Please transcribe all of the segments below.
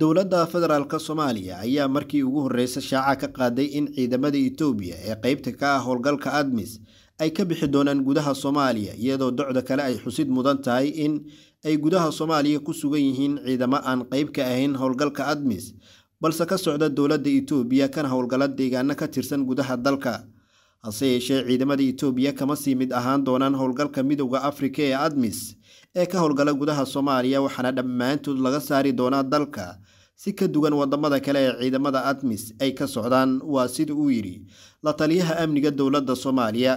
dowladda federaalka soomaaliya ayaa markii ugu horreysa shaaca ka qaaday in ciidamada itoobiya ee qeybta ka ah howlgalka admis ay ka bixi doonaan gudaha soomaaliya iyadoo docda kale ay xusid mudan tahay in ay gudaha soomaaliya ku sugan yihiin ciidamo aan qeyb ka ahayn howlgalka admis balse ka socda dowladda itoobiya kana howlgala deegaano ka tirsan gudaha dalka hase yeeshee ciidamada itoobiya kama sii mid ahaan doonaan howlgalka midowda afrika ee admis ee ka howlgala gudaha soomaaliya waxaana dhammaantood laga saari doonaa dalka si ka dugan wadamada kale ee ciidamada admis ay ka socdaan waa sida uu yidhi la taliyaha amniga dowladda soomaaliya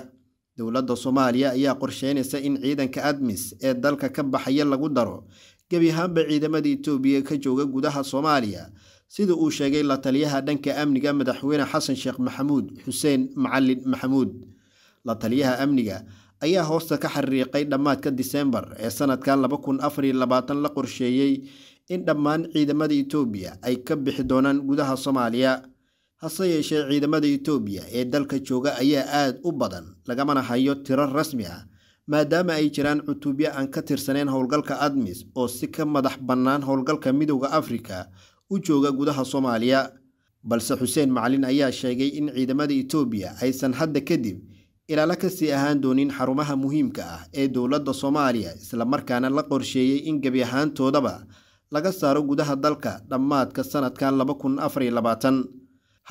dowladda soomaaliya ayaa qorsheynaysa in ciidanka admis ee dalka ka baxaya lagu daro gebi ahaanba ciidamada etoobiya ka jooga gudaha soomaaliya sida uu sheegay la taliyaha dhanka amniga madaxweyne xasan sheekh maxamuud xuseen macalin maxamuud la taliyaha amniga ayaa hoosta ka xariiqay dhammaadka diseembar ee sanadkan la qorsheeyey in dhammaan ciidamada etoobiya ay ka bixi doonaan gudaha soomaaliya hase yeeshee ciidamada etoobiya ee dalka jooga ayaa aad u badan lagamana hayo tiro rasmi ah maadaama ay jiraan cutubyo aan ka tirsaneyn howlgalka admis oo si ka madax bannaan howlgalka midowda afrika u jooga gudaha soomaaliya balse xuseen macalin ayaa sheegay in ciidamada etoobiya aysan hadda kadib ilaala kasii ahaan doonin xarumaha muhiimka ah ee dowladda soomaaliya islamarkaana la qorsheeyey in gebi ahaantoodaba laga saaro gudaha dalka dhammaadka sanadka laba kun afariyo labaatan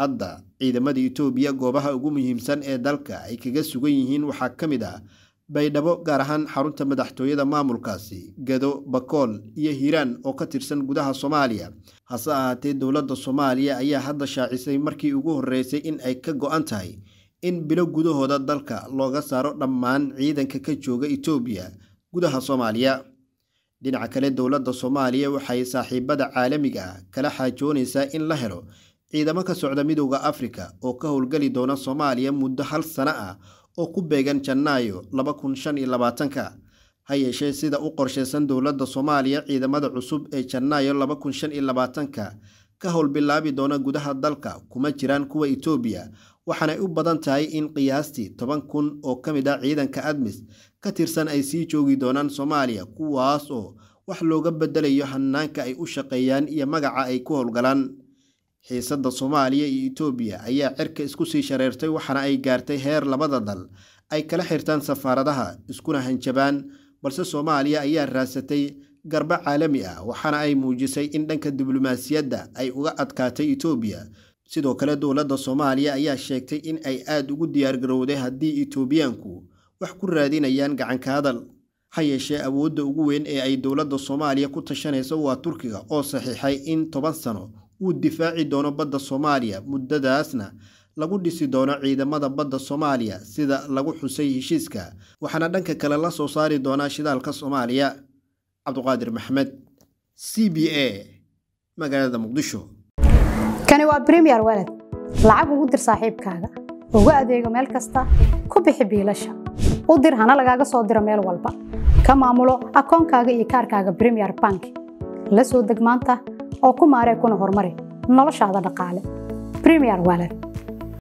hadda ciidamada itoobiya goobaha ugu muhiimsan ee dalka ay kaga sugan yihiin waxaa ka mid ah baydhabo gaar ahaan xarunta madaxtooyada maamulkaasi gado bakool iyo hiiraan oo ka tirsan gudaha soomaaliya hase ahaatee dowladda soomaaliya ayaa hadda shaacisay markii ugu horreysay in ay ka go-an tahay in bilo gudahooda dalka looga saaro dhammaan ciidanka ka jooga etoobiya gudaha soomaaliya dhinaca kale dowladda soomaaliya waxay saaxiibada caalamiga ah kala xaajoonaysaa in la helo ciidamo ka socda midooda afrika oo ka howlgeli doona soomaaliya muddo hal sano ah oo ku beegan jannaayo laba kun shan iyo labaatanka ha yeeshee sida u qorshaysan dowladda soomaaliya ciidamada cusub ee jannaayo laba kun shan janaayo ka ka howlbilaabi doona gudaha dalka kuma jiraan kuwa itoobiya waxaana ay u badan tahay in qiyaastii toban kun oo ka mid ah ciidanka admis ka tirsan ay sii joogi doonaan soomaaliya kuwaas oo wax looga bedelayo hanaanka ay u shaqeeyaan iyo magaca ay ku howlgalaan xiisadda soomaaliya iyo etoobiya ayaa cirka isku sii shareertay waxaana ay gaartay heer labada dal ay kala xirtaan safaaradaha iskuna hanjabaan balse soomaaliya ayaa raasatay garbo caalami ah waxaana ay muujisay in dhanka diblomaasiyadda ay uga adkaatay etoobiya sidoo kale dowladda soomaaliya ayaa sheegtay in ay aad ugu diyaargarowday haddii itoobiyaanku wax ku raadinayaan gacanka hadal ha yeeshee awoodda ugu weyn ee ay dowladda soomaaliya ku tashanayso waa turkiga oo saxiixay in toban sano uu difaaci doono badda soomaaliya muddadaasna lagu dhisi doono ciidamada badda soomaaliya sida lagu xusay heshiiska waxaana dhanka kale la soo saari doonaa shidaalka soomaaliya cabduqaadir maxamed c b a magaalada muqdisho kani waa bremier walad lacag ugu dir saaxiibkaaga ugu adeego meel kasta ku bixi biilasha u dir hana lagaaga soo diro meel walba ka maamulo akoonkaaga iyo kaarkaaga premier bank la soo deg maanta oo ku maaree kuna horumari noloshaada dhaqaale bremier walad